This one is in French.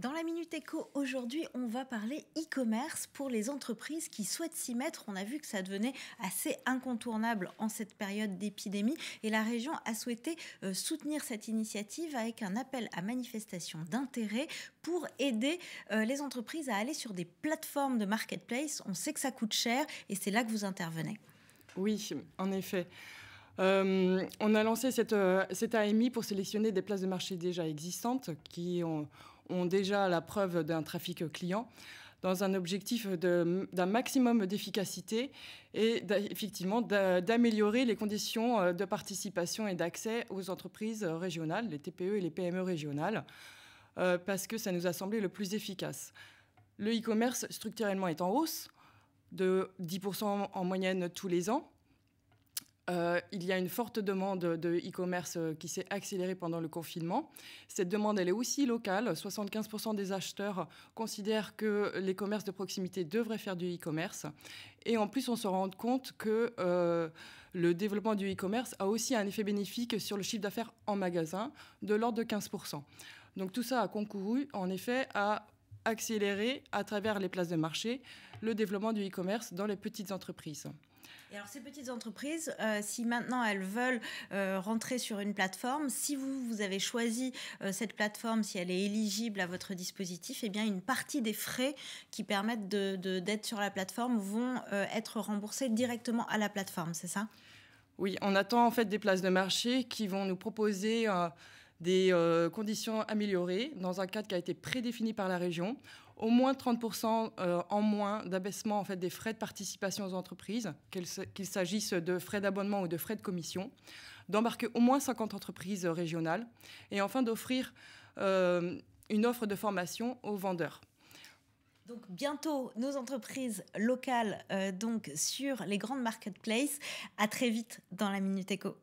Dans la Minute Éco, aujourd'hui, on va parler e-commerce pour les entreprises qui souhaitent s'y mettre. On a vu que ça devenait assez incontournable en cette période d'épidémie et la région a souhaité euh, soutenir cette initiative avec un appel à manifestation d'intérêt pour aider euh, les entreprises à aller sur des plateformes de marketplace. On sait que ça coûte cher et c'est là que vous intervenez. Oui, en effet. Euh, on a lancé cette, cette, AMI pour sélectionner des places de marché déjà existantes qui ont, ont déjà la preuve d'un trafic client dans un objectif d'un maximum d'efficacité et effectivement d'améliorer les conditions euh, de participation et d'accès aux entreprises régionales, les TPE et les PME régionales, euh, parce que ça nous a semblé le plus efficace. Le e-commerce structurellement est en hausse de 10% en moyenne tous les ans. Euh, il y a une forte demande de e-commerce euh, qui s'est accélérée pendant le confinement. Cette demande, elle est aussi locale. 75% des acheteurs considèrent que les commerces de proximité devraient faire du e-commerce. Et en plus, on se rend compte que euh, le développement du e-commerce a aussi un effet bénéfique sur le chiffre d'affaires en magasin de l'ordre de 15%. Donc tout ça a concouru, en effet, à accélérer à travers les places de marché le développement du e-commerce dans les petites entreprises. Et alors ces petites entreprises, euh, si maintenant elles veulent euh, rentrer sur une plateforme, si vous, vous avez choisi euh, cette plateforme, si elle est éligible à votre dispositif, eh bien une partie des frais qui permettent d'être de, d'être sur la plateforme vont être remboursés directement à la plateforme, c'est ça oui, on attend en fait des places de marché qui vont nous proposer des euh, conditions améliorées dans un cadre qui a été prédéfini par la région, au moins 30% euh, en moins d'abaissement en fait, des frais de participation aux entreprises, qu'il s'agisse de frais d'abonnement ou de frais de commission, d'embarquer au moins 50 entreprises euh, régionales et enfin d'offrir une offre de formation aux vendeurs. Donc bientôt nos entreprises locales donc sur les grandes marketplaces. À très vite dans la Minute Éco.